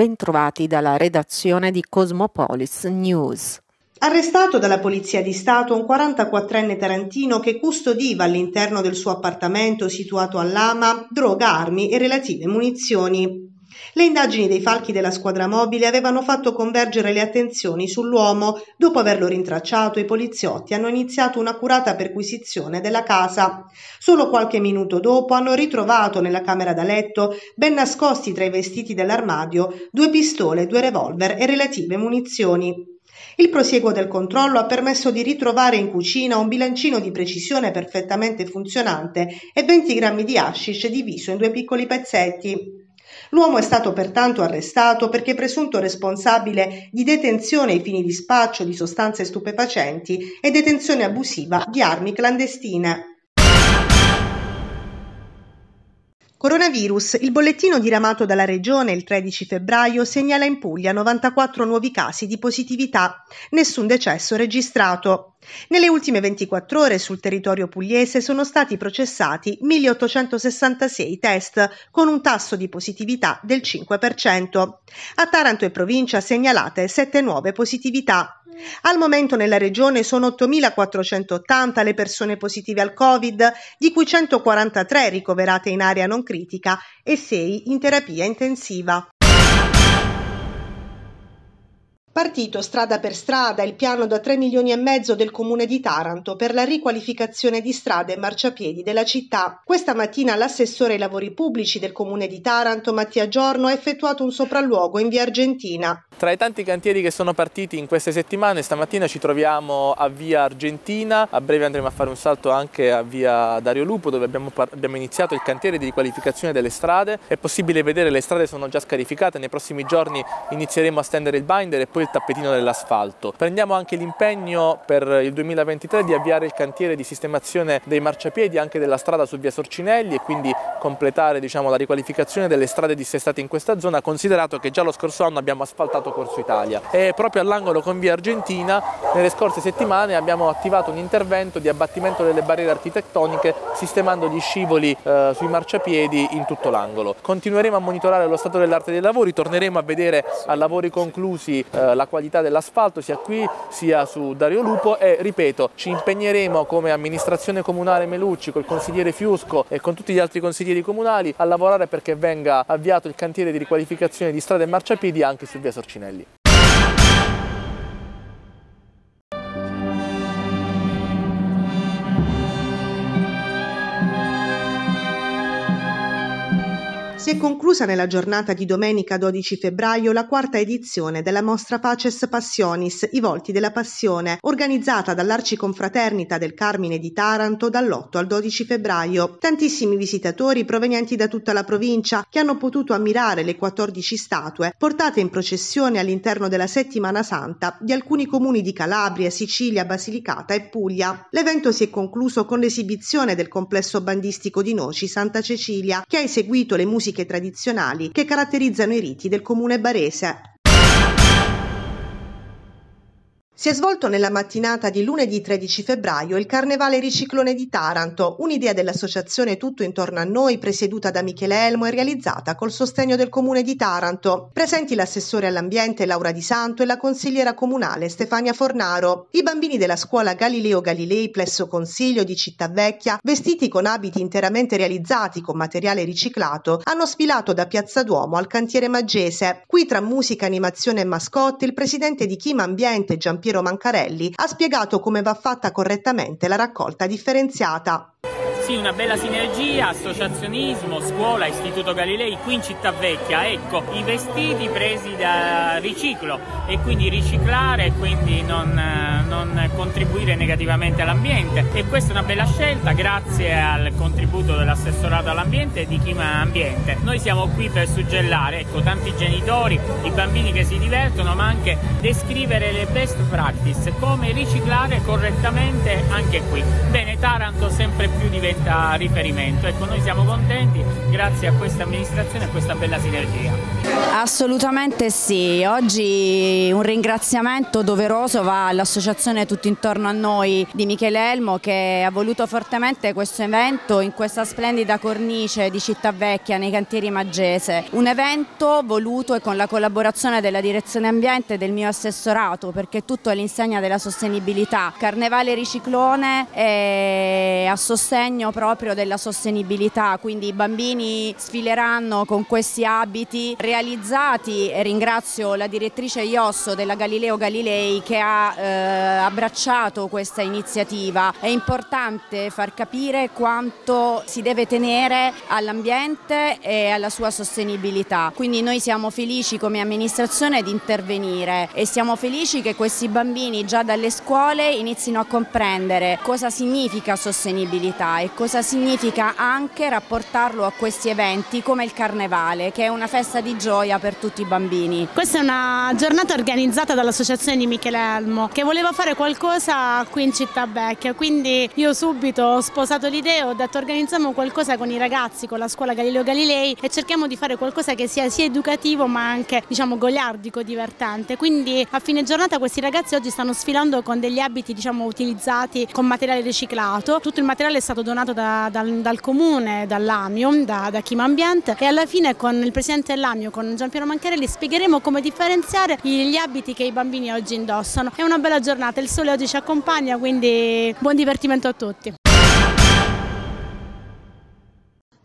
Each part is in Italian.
Bentrovati dalla redazione di Cosmopolis News. Arrestato dalla Polizia di Stato un 44enne tarantino che custodiva all'interno del suo appartamento situato a Lama droga, armi e relative munizioni. Le indagini dei falchi della squadra mobile avevano fatto convergere le attenzioni sull'uomo. Dopo averlo rintracciato, i poliziotti hanno iniziato un'accurata perquisizione della casa. Solo qualche minuto dopo hanno ritrovato nella camera da letto, ben nascosti tra i vestiti dell'armadio, due pistole, due revolver e relative munizioni. Il prosieguo del controllo ha permesso di ritrovare in cucina un bilancino di precisione perfettamente funzionante e 20 grammi di hashish diviso in due piccoli pezzetti. L'uomo è stato pertanto arrestato perché presunto responsabile di detenzione ai fini di spaccio di sostanze stupefacenti e detenzione abusiva di armi clandestine. Coronavirus. Il bollettino diramato dalla Regione il 13 febbraio segnala in Puglia 94 nuovi casi di positività, nessun decesso registrato. Nelle ultime 24 ore sul territorio pugliese sono stati processati 1866 test con un tasso di positività del 5%. A Taranto e provincia segnalate 7 nuove positività. Al momento nella regione sono 8.480 le persone positive al Covid, di cui 143 ricoverate in area non critica e 6 in terapia intensiva. partito strada per strada il piano da 3 milioni e mezzo del comune di Taranto per la riqualificazione di strade e marciapiedi della città. Questa mattina l'assessore ai lavori pubblici del comune di Taranto, Mattia Giorno, ha effettuato un sopralluogo in via Argentina. Tra i tanti cantieri che sono partiti in queste settimane, stamattina ci troviamo a via Argentina, a breve andremo a fare un salto anche a via Dario Lupo dove abbiamo, abbiamo iniziato il cantiere di riqualificazione delle strade. È possibile vedere le strade sono già scarificate, nei prossimi giorni inizieremo a stendere il binder e poi il tappetino dell'asfalto. Prendiamo anche l'impegno per il 2023 di avviare il cantiere di sistemazione dei marciapiedi anche della strada su via Sorcinelli e quindi completare diciamo, la riqualificazione delle strade dissestate in questa zona, considerato che già lo scorso anno abbiamo asfaltato Corso Italia. E proprio all'angolo con via Argentina, nelle scorse settimane abbiamo attivato un intervento di abbattimento delle barriere architettoniche, sistemando gli scivoli eh, sui marciapiedi in tutto l'angolo. Continueremo a monitorare lo stato dell'arte dei lavori, torneremo a vedere a lavori conclusi eh, eh, la qualità dell'asfalto sia qui sia su Dario Lupo e ripeto ci impegneremo come amministrazione comunale Melucci col consigliere Fiusco e con tutti gli altri consiglieri comunali a lavorare perché venga avviato il cantiere di riqualificazione di strade e marciapiedi anche su via Sorcinelli. si è conclusa nella giornata di domenica 12 febbraio la quarta edizione della mostra Paces Passionis, i volti della passione, organizzata dall'Arciconfraternita del Carmine di Taranto dall'8 al 12 febbraio. Tantissimi visitatori provenienti da tutta la provincia che hanno potuto ammirare le 14 statue portate in processione all'interno della Settimana Santa di alcuni comuni di Calabria, Sicilia, Basilicata e Puglia. L'evento si è concluso con l'esibizione del complesso bandistico di Noci Santa Cecilia, che ha eseguito le musiche tradizionali che caratterizzano i riti del comune barese. Si è svolto nella mattinata di lunedì 13 febbraio il Carnevale Riciclone di Taranto, un'idea dell'associazione Tutto intorno a noi presieduta da Michele Elmo e realizzata col sostegno del Comune di Taranto. Presenti l'assessore all'ambiente Laura Di Santo e la consigliera comunale Stefania Fornaro. I bambini della scuola Galileo Galilei presso Consiglio di Città Vecchia, vestiti con abiti interamente realizzati con materiale riciclato, hanno sfilato da Piazza Duomo al cantiere Maggese. Qui tra musica, animazione e mascotte, il presidente di Chima Ambiente Gian Piero Piero Mancarelli ha spiegato come va fatta correttamente la raccolta differenziata. Sì, una bella sinergia, associazionismo, scuola, istituto Galilei qui in Città Vecchia, ecco, i vestiti presi da riciclo e quindi riciclare e quindi non, eh, non contribuire negativamente all'ambiente e questa è una bella scelta grazie al contributo dell'assessorato all'ambiente e di Chima Ambiente. Noi siamo qui per suggellare, ecco, tanti genitori, i bambini che si divertono ma anche descrivere le best practice, come riciclare correttamente anche qui. Bene, Taranto sempre più diventa diretta riferimento. Ecco, noi siamo contenti grazie a questa amministrazione e a questa bella sinergia. Assolutamente sì, oggi un ringraziamento doveroso va all'associazione Tutto intorno a noi di Michele Elmo che ha voluto fortemente questo evento in questa splendida cornice di Città Vecchia nei cantieri Maggese. Un evento voluto e con la collaborazione della direzione ambiente e del mio assessorato perché tutto è l'insegna della sostenibilità. Carnevale riciclone a sostegno proprio della sostenibilità, quindi i bambini sfileranno con questi abiti realizzati e ringrazio la direttrice Iosso della Galileo Galilei che ha eh, abbracciato questa iniziativa. È importante far capire quanto si deve tenere all'ambiente e alla sua sostenibilità. Quindi noi siamo felici come amministrazione di intervenire e siamo felici che questi bambini già dalle scuole inizino a comprendere cosa significa sostenibilità e cosa significa anche rapportarlo a questi eventi come il Carnevale, che è una festa di gioia per tutti i bambini. Questa è una giornata organizzata dall'associazione di Michele Elmo, che voleva fare qualcosa qui in Città Vecchia, quindi io subito ho sposato l'idea, ho detto organizziamo qualcosa con i ragazzi, con la scuola Galileo Galilei e cerchiamo di fare qualcosa che sia sia educativo ma anche diciamo goliardico, divertente, quindi a fine giornata questi ragazzi oggi stanno sfilando con degli abiti diciamo utilizzati con materiale riciclato, tutto il materiale è stato donato selezionato da, dal, dal, comune, dall'Amio, da, da Chima Ambiente e alla fine con il presidente dell'Amio, con Giampiero Mancarelli, spiegheremo come differenziare gli abiti che i bambini oggi indossano. È una bella giornata, il sole oggi ci accompagna, quindi buon divertimento a tutti.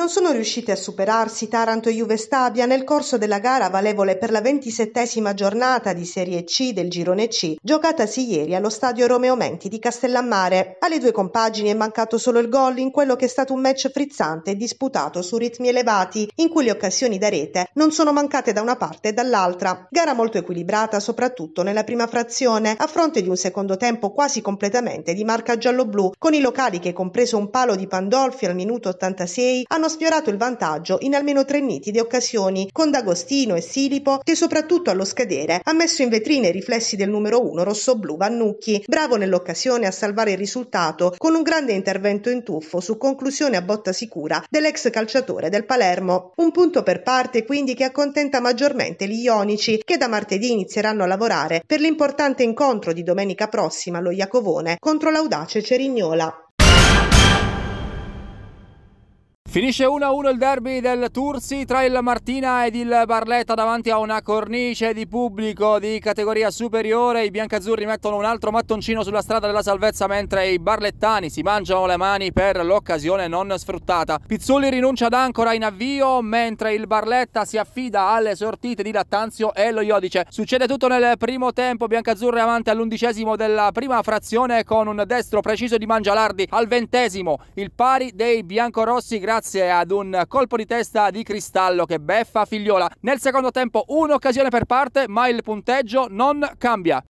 non sono riuscite a superarsi Taranto e Juve Stabia nel corso della gara valevole per la ventisettesima giornata di Serie C del girone C, giocatasi ieri allo stadio Romeo Menti di Castellammare. Alle due compagini è mancato solo il gol in quello che è stato un match frizzante e disputato su ritmi elevati, in cui le occasioni da rete non sono mancate da una parte e dall'altra. Gara molto equilibrata soprattutto nella prima frazione, a fronte di un secondo tempo quasi completamente di marca giallo-blu, con i locali che compreso un palo di Pandolfi al minuto 86 hanno sfiorato il vantaggio in almeno tre nitide occasioni, con D'Agostino e Silipo che soprattutto allo scadere ha messo in vetrina i riflessi del numero 1 rosso-blu Vannucchi, bravo nell'occasione a salvare il risultato con un grande intervento in tuffo su conclusione a botta sicura dell'ex calciatore del Palermo. Un punto per parte quindi che accontenta maggiormente gli ionici che da martedì inizieranno a lavorare per l'importante incontro di domenica prossima allo Iacovone contro l'audace Cerignola. Finisce 1-1 il derby del Tursi tra il Martina ed il Barletta davanti a una cornice di pubblico di categoria superiore. I biancazzurri mettono un altro mattoncino sulla strada della salvezza mentre i barlettani si mangiano le mani per l'occasione non sfruttata. Pizzulli rinuncia ad Ancora in avvio mentre il Barletta si affida alle sortite di Lattanzio e lo Iodice. Succede tutto nel primo tempo, biancazzurri avanti all'undicesimo della prima frazione con un destro preciso di Mangialardi. Al ventesimo il pari dei biancorossi grazie grazie ad un colpo di testa di Cristallo che beffa Figliola. Nel secondo tempo un'occasione per parte ma il punteggio non cambia.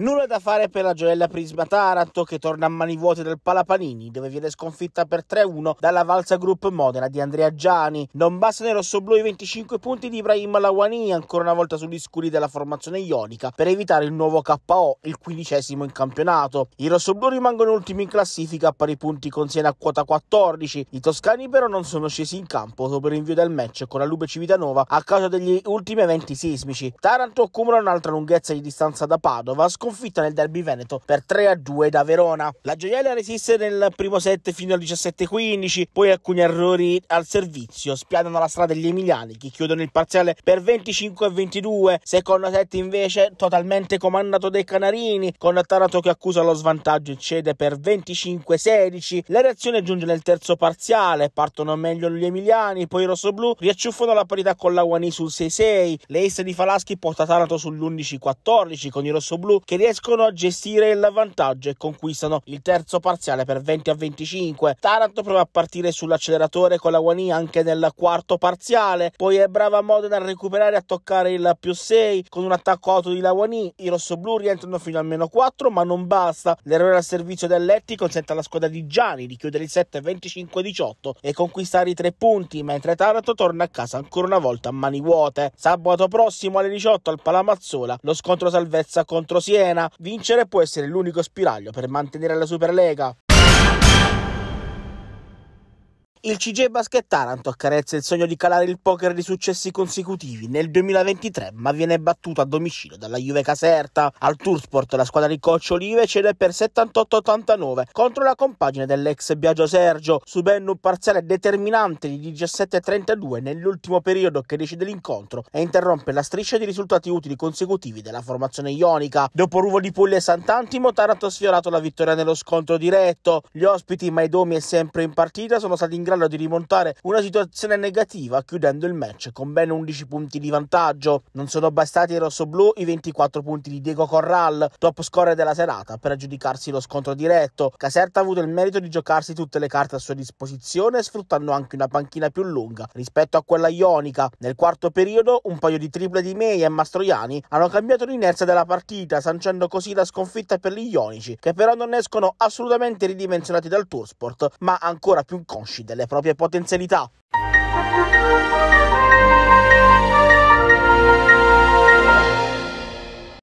Nulla da fare per la Gioiella Prisma Taranto che torna a mani vuote dal Palapanini dove viene sconfitta per 3-1 dalla Valsa Group Modena di Andrea Giani. Non bastano i rossoblù i 25 punti di Ibrahim Lawani ancora una volta sugli scuri della formazione ionica per evitare il nuovo KO, il quindicesimo in campionato. I rossoblù rimangono ultimi in classifica a pari punti con Siena a quota 14. I toscani però non sono scesi in campo dopo l'invio del match con la Lube Civitanova a causa degli ultimi eventi sismici. Taranto accumula un'altra lunghezza di distanza da Padova, sconfitta sconfitta nel derby veneto per 3-2 da Verona. La gioiella resiste nel primo set fino al 17-15, poi alcuni errori al servizio spianano la strada degli emiliani che chiudono il parziale per 25-22, secondo set invece totalmente comandato dai canarini con Tarato che accusa lo svantaggio e cede per 25-16. La reazione giunge nel terzo parziale, partono meglio gli emiliani, poi i rossoblù riacciuffano la parità con la Guani sul 6-6, l'ace di Falaschi porta Tarato sull'11-14 con i rossoblù che riescono a gestire il vantaggio e conquistano il terzo parziale per 20 a 25. Taranto prova a partire sull'acceleratore con la Guani anche nel quarto parziale, poi è brava Modena a recuperare e a toccare il più 6 con un attacco auto di Lawani. I rossoblù rientrano fino al meno 4, ma non basta. L'errore al servizio del Letti consente alla squadra di Gianni di chiudere il 7 25-18 e conquistare i tre punti, mentre Taranto torna a casa ancora una volta a mani vuote. Sabato prossimo alle 18 al Palamazzola lo scontro salvezza contro Siena Serena, vincere può essere l'unico spiraglio per mantenere la Superlega. Il CG Basket Taranto accarezza il sogno di calare il poker di successi consecutivi nel 2023, ma viene battuto a domicilio dalla Juve Caserta. Al Toursport la squadra di Coccio Olive cede per 78-89 contro la compagine dell'ex Biagio Sergio, subendo un parziale determinante di 17-32 nell'ultimo periodo che decide l'incontro e interrompe la striscia di risultati utili consecutivi della formazione ionica. Dopo Ruvo di Puglia e Sant'Antimo, Taranto ha sfiorato la vittoria nello scontro diretto. Gli ospiti, Maidomi e sempre in partita, sono stati in grado di rimontare una situazione negativa chiudendo il match con ben 11 punti di vantaggio. Non sono bastati ai rossoblù i 24 punti di Diego Corral, top scorer della serata, per aggiudicarsi lo scontro diretto. Caserta ha avuto il merito di giocarsi tutte le carte a sua disposizione, sfruttando anche una panchina più lunga rispetto a quella ionica. Nel quarto periodo un paio di triple di Mei e Mastroianni hanno cambiato l'inerzia della partita, sancendo così la sconfitta per gli ionici, che però non escono assolutamente ridimensionati dal Toursport, ma ancora più consci delle le proprie potenzialità.